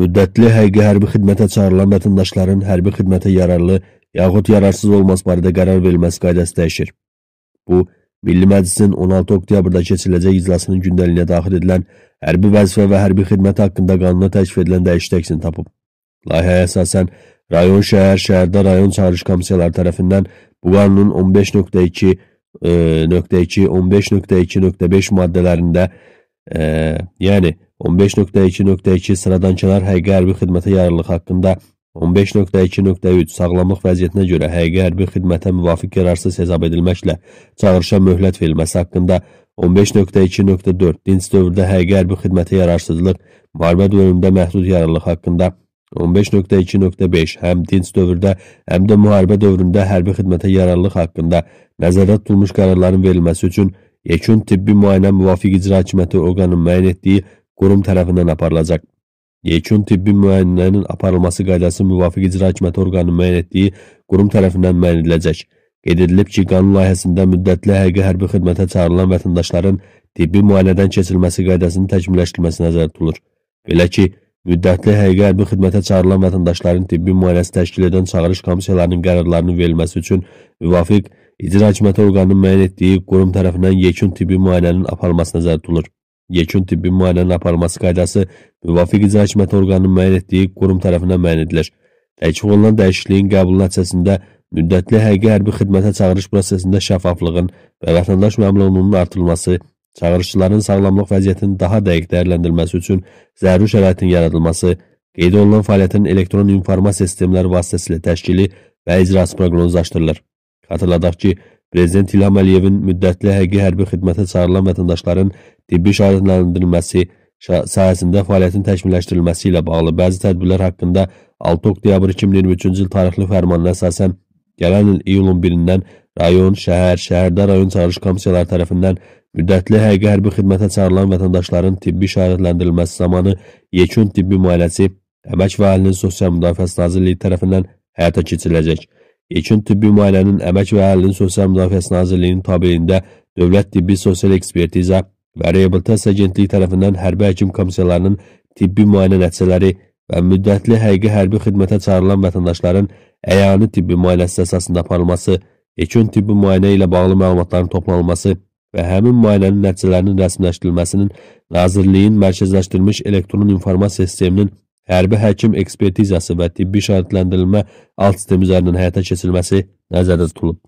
müddətli həqiqi hərbi xidmətə çağırılan vətəndaşların hərbi xidmətə yararlı yaxud yararsız olması barədə qərar verilməsi qaydası dəyişir. Bu, Milli Məclisin 16 oktyabrda keçiriləcək iclasının gündəliyinə daxil edilən hərbi vəzifə və hərbi xidmət haqqında qanuna təklif edilən dəyiş təksini tapıb. Layihəyə əsasən, rayon, şəhər, şəhərdə rayon çağırış komissiyaları tərəfindən bu qanunun 15.2, 15.2, 15.2.5 maddələrində Ee, yəni 15.2.2 sıradankənar həqiqi hərbi xidmətə yararlılıq haqqında 15.2.3 sağlamlıq vəziyyətinə görə həqiqi hərbi xidmətə müvafiq yararsız hesab edilməklə çağırışa möhlət verilməsi haqqında 15.2.4 dinç dövrdə həqiqi hərbi xidmətə yararsızlıq, müharibə dövründə məhdud yararlılıq haqqında 15.2.5 həm dinç dövrdə, həm də müharibə dövründə hərbi xidmətə yararlılıq haqqında nəzərdə tutulmuş qərarların verilməsi üçün Yekun tibbi müayinə müvafiq icra hakimiyyəti orqanının müəyyən etdiyi qurum tərəfindən aparılacaq. Yekun tibbi müayinənin aparılması qaydası müvafiq icra hakimiyyəti orqanının müəyyən etdiyi qurum tərəfindən müəyyən ediləcək. Qeyd edilib ki, qanun layihəsində müddətli həqiqi hərbi xidmətə çağırılan vətəndaşların tibbi müayinədən keçirilməsi qaydasının təkmilləşdirilməsi nəzərdə tutulur. Belə ki, müddətli həqiqi hərbi xidmətə çağırılan vətəndaşların tibbi müayinəsi təşkil edən çağırış komissiyalarının qərarlarının verilməsi üçün müvafiq İdrar Hakimiyyəti orqanının müəyyən etdiyi qurum tərəfindən yekun tibbi müayinənin aparılması nəzərdə tutulur. Yekun tibbi müayinənin aparılması qaydası müvafiq İdrar Hakimiyyəti orqanının müəyyən etdiyi qurum tərəfindən müəyyən edilir. Təklif olunan dəyişikliyin qəbulu nəticəsində müddətli həqiqi hərbi xidmətə çağırış prosesində şəffaflığın və vətəndaş məmnunluğunun artırılması, çağırışçıların sağlamlıq vəziyyətinin daha dəqiq dəyərləndirilməsi üçün zəruri şəraitin yaradılması, qeyd olunan fəaliyyətin elektron informasiya sistemləri vasitəsilə təşkili və icrası proqnozlaşdırılır. Xatırladaq ki, Prezident İlham Əliyevin müddətli həqiqi hərbi xidmətə çağırılan vətəndaşların tibbi şahidləndirilməsi, sahəsində fəaliyyətin təkmilləşdirilməsi ilə bağlı bəzi tədbirlər haqqında 6 oktyabr 2023-cü il tarixli fərmanına əsasən gələn il iyulun 1-dən rayon, şəhər, şəhərdə rayon çağırış komissiyaları tərəfindən müddətli həqiqi hərbi xidmətə çağırılan vətəndaşların tibbi şahidləndirilməsi zamanı yekun tibbi müayinəsi Əmək və Əhlinin Sosial Müdafiəsi Nazirliyi tərəfindən həyata keçiriləcək. İlkin Tibbi Müayinənin Əmək və Əhlinin Sosial Müdafiəsi Nazirliyinin tabeliyində Dövlət Tibbi Sosial Ekspertiza və Reabilitasiya Agentliyi tərəfindən hərbi həkim komissiyalarının tibbi müayinə nəticələri və müddətli həqiqi hərbi xidmətə çağırılan vətəndaşların əyani tibbi müayinəsi əsasında aparılması, ilkin tibbi müayinə ilə bağlı məlumatların toplanılması və həmin müayinənin nəticələrinin rəsmiləşdirilməsinin Nazirliyin mərkəzləşdirilmiş elektron informasiya sisteminin hərbi həkim ekspertizası və tibbi şərtləndirilmə alt sistemi üzərinin həyata keçirilməsi nəzərdə tutulub.